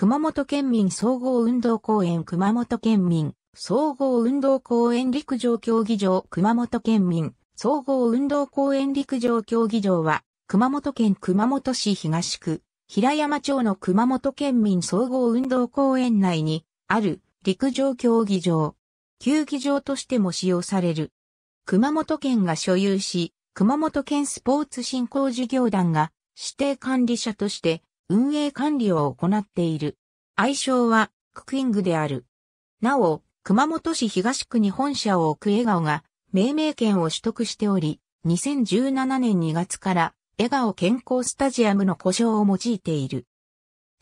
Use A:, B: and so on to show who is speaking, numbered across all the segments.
A: 熊本県民総合運動公園熊本県民総合運動公園陸上競技場熊本県民総合運動公園陸上競技場は熊本県熊本市東区平山町の熊本県民総合運動公園内にある陸上競技場。球技場としても使用される。熊本県が所有し、熊本県スポーツ振興事業団が指定管理者として運営管理を行っている。愛称は、ククイングである。なお、熊本市東区に本社を置く笑顔が、命名権を取得しており、2017年2月から、笑顔健康スタジアムの故障を用いている。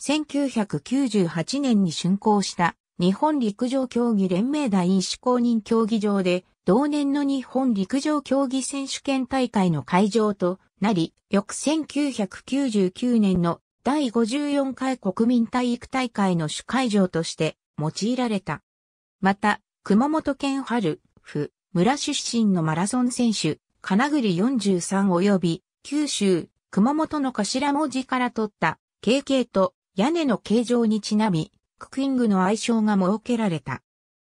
A: 1998年に竣工した日本陸上競技連盟第一公認競技場で同年の日本陸上競技選手権大会の会場となり、翌1999年の第54回国民体育大会の主会場として用いられた。また、熊本県春、府、村出身のマラソン選手、金栗43及び、九州、熊本の頭文字から取った、KK と屋根の形状にちなみ、クッキングの愛称が設けられた。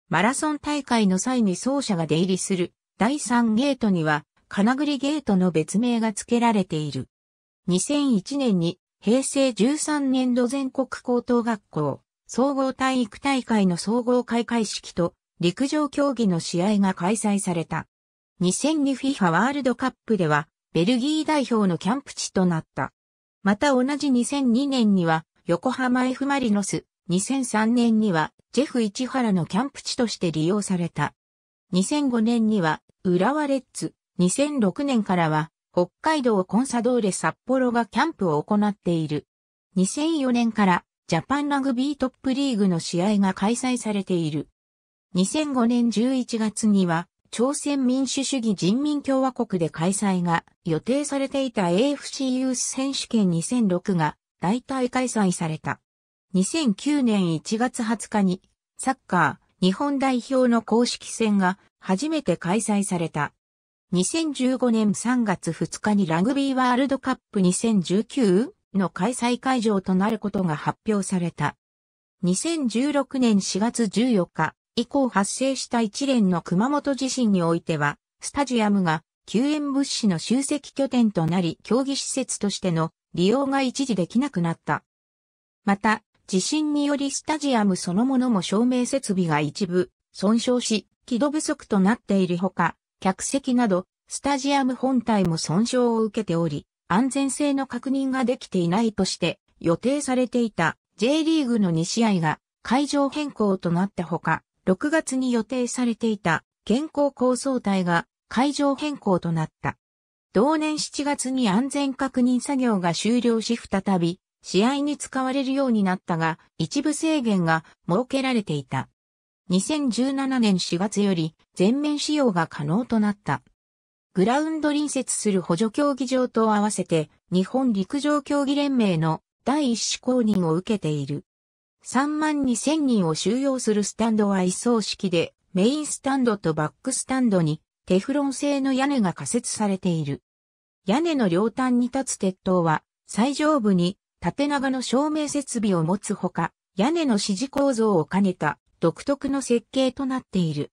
A: マラソン大会の際に走者が出入りする第3ゲートには、金栗ゲートの別名が付けられている。2001年に平成13年度全国高等学校、総合体育大会の総合開会式と陸上競技の試合が開催された。2002FIFA ワールドカップではベルギー代表のキャンプ地となった。また同じ2002年には横浜 F マリノス、2003年にはジェフ市原のキャンプ地として利用された。2005年には浦和レッズ、2006年からは北海道コンサドーレ札幌がキャンプを行っている。2004年からジャパンラグビートップリーグの試合が開催されている。2005年11月には朝鮮民主主義人民共和国で開催が予定されていた AFC ユース選手権2006が大体開催された。2009年1月20日にサッカー日本代表の公式戦が初めて開催された。2015年3月2日にラグビーワールドカップ2019の開催会場となることが発表された。2016年4月14日以降発生した一連の熊本地震においては、スタジアムが救援物資の集積拠点となり競技施設としての利用が一時できなくなった。また、地震によりスタジアムそのものも照明設備が一部損傷し、軌道不足となっているほか、客席など、スタジアム本体も損傷を受けており、安全性の確認ができていないとして、予定されていた J リーグの2試合が会場変更となったほか、6月に予定されていた健康構想体が会場変更となった。同年7月に安全確認作業が終了し再び試合に使われるようになったが、一部制限が設けられていた。2017年4月より全面使用が可能となった。グラウンド隣接する補助競技場と合わせて日本陸上競技連盟の第一子公認を受けている。3万2000人を収容するスタンドは一層式でメインスタンドとバックスタンドにテフロン製の屋根が仮設されている。屋根の両端に立つ鉄塔は最上部に縦長の照明設備を持つほか、屋根の支持構造を兼ねた独特の設計となっている。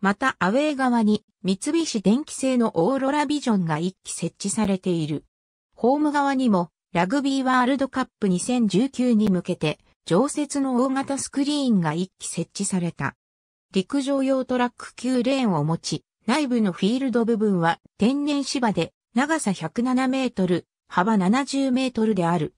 A: またアウェー側に三菱電機製のオーロラビジョンが1機設置されている。ホーム側にもラグビーワールドカップ2019に向けて常設の大型スクリーンが1機設置された。陸上用トラック9レーンを持ち、内部のフィールド部分は天然芝で長さ107メートル、幅70メートルである。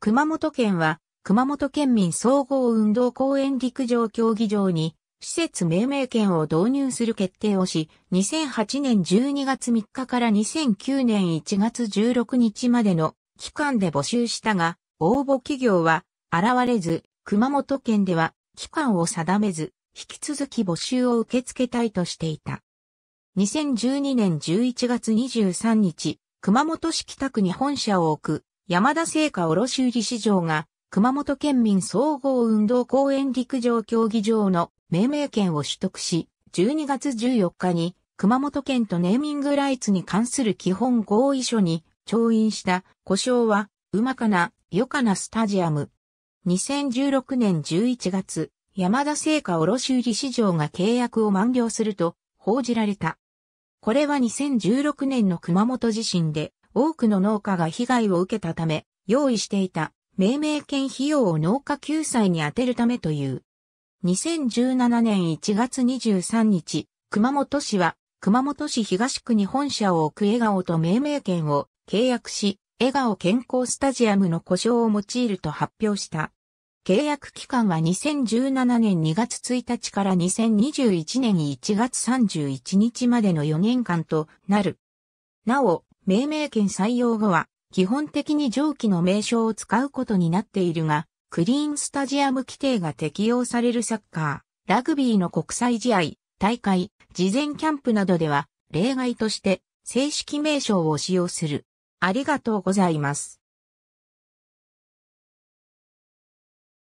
A: 熊本県は熊本県民総合運動公園陸上競技場に、施設命名権を導入する決定をし、2008年12月3日から2009年1月16日までの期間で募集したが、応募企業は現れず、熊本県では期間を定めず、引き続き募集を受け付けたいとしていた。2012年11月23日、熊本市北区に本社を置く山田製菓卸売市場が熊本県民総合運動公園陸上競技場の命名権を取得し、12月14日に熊本県とネーミングライツに関する基本合意書に調印した故障は、うまかな、よかなスタジアム。2016年11月、山田製菓卸売市場が契約を満了すると報じられた。これは2016年の熊本地震で多くの農家が被害を受けたため、用意していた命名権費用を農家救済に充てるためという。2017年1月23日、熊本市は、熊本市東区に本社を置く笑顔と命名権を契約し、笑顔健康スタジアムの故障を用いると発表した。契約期間は2017年2月1日から2021年1月31日までの4年間となる。なお、命名権採用後は、基本的に上記の名称を使うことになっているが、クリーンスタジアム規定が適用されるサッカー、ラグビーの国際試合、大会、事前キャンプなどでは、例外として正式名称を使用する。ありがとうございます。